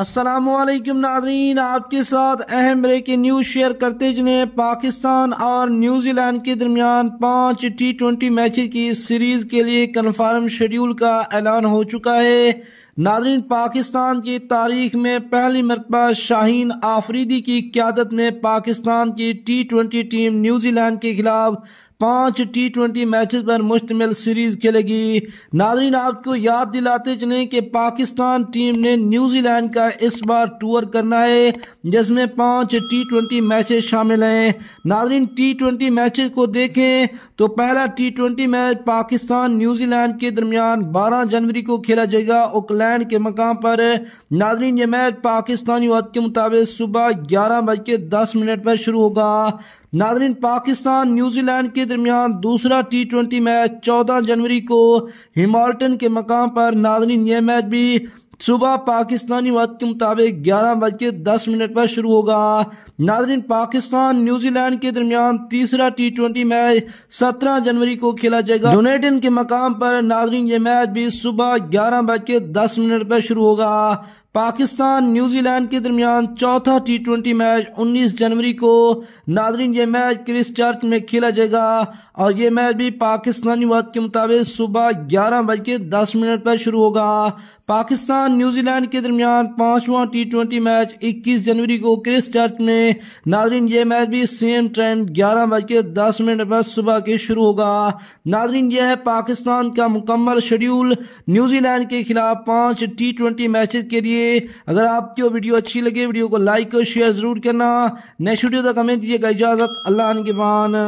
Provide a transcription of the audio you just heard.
असलम नाजरीन आपके साथ अहम ब्रेकिंग न्यूज़ शेयर करते जिन्हें पाकिस्तान और न्यूजीलैंड के दरमियान पाँच टी ट्वेंटी मैच की सीरीज़ के लिए कन्फर्म शेड्यूल का ऐलान हो चुका है नाजरीन पाकिस्तान की तारीख में पहली मरतबा शाहीन आफरीदी की क्यादत में पाकिस्तान की टी ट्वेंटी टीम न्यूजीलैंड के खिलाफ पाँच टी ट्वेंटी मैच पर मुश्तमिल सीरीज खेलेगी नाजरीन आपको याद दिलाते चले कि पाकिस्तान टीम ने न्यूजीलैंड का इस बार टूर करना है जिसमें पांच टी ट्वेंटी मैच शामिल हैं नाजरीन टी ट्वेंटी मैच को देखें तो पहला T twenty match Pakistan New Zealand के दरमियान बारह जनवरी को खेला जाएगा ओकलैंड के मकाम पर नाजरीन ये मैच पाकिस्तानी वक्त के मुताबिक सुबह ग्यारह बज के दस मिनट पर शुरू होगा नादरीन पाकिस्तान न्यूजीलैंड के दरमियान दूसरा टी ट्वेंटी मैच चौदह जनवरी को हिमाल्टन के मकाम पर नादरीन यह मैच भी सुबह पाकिस्तानी वक्त के मुताबिक ग्यारह बज के दस मिनट पर शुरू होगा नादरीन पाकिस्तान न्यूजीलैंड के दरमियान तीसरा टी ट्वेंटी मैच सत्रह जनवरी को खेला जाएगा यूनाइटेड के मकाम पर नादरीन ये मैच भी सुबह ग्यारह बज के दस मिनट पर शुरू होगा पाकिस्तान न्यूजीलैंड के दरमियान चौथा टी ट्वेंटी मैच 19 जनवरी को नादरीन ये मैच क्रिस चर्च में खेला जाएगा और ये मैच भी पाकिस्तानी वक्त के मुताबिक सुबह ग्यारह बज के दस मिनट पर शुरू होगा पाकिस्तान न्यूजीलैंड के दरमियान पांचवा टी ट्वेंटी मैच 21 जनवरी को क्रिस चर्च में नादरीन ये मैच भी सेम टाइम ग्यारह बज के दस मिनट पर सुबह के शुरू होगा नादरीन यह है पाकिस्तान का मुकम्मल शेड्यूल न्यूजीलैंड के खिलाफ पांच टी ट्वेंटी मैच के लिए अगर आपकी वीडियो अच्छी लगे वीडियो को लाइक और शेयर ज़रूर करना नेक्स्ट वीडियो तक हमें दीजिएगा इजाज़त अल्लाह के मान